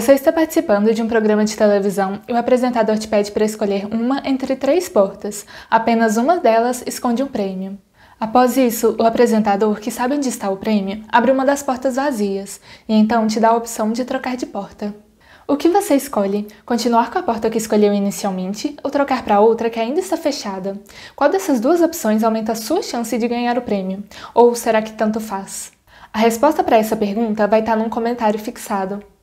Você está participando de um programa de televisão e o apresentador te pede para escolher uma entre três portas. Apenas uma delas esconde um prêmio. Após isso, o apresentador, que sabe onde está o prêmio, abre uma das portas vazias e então te dá a opção de trocar de porta. O que você escolhe? Continuar com a porta que escolheu inicialmente ou trocar para outra que ainda está fechada? Qual dessas duas opções aumenta a sua chance de ganhar o prêmio? Ou será que tanto faz? A resposta para essa pergunta vai estar num comentário fixado.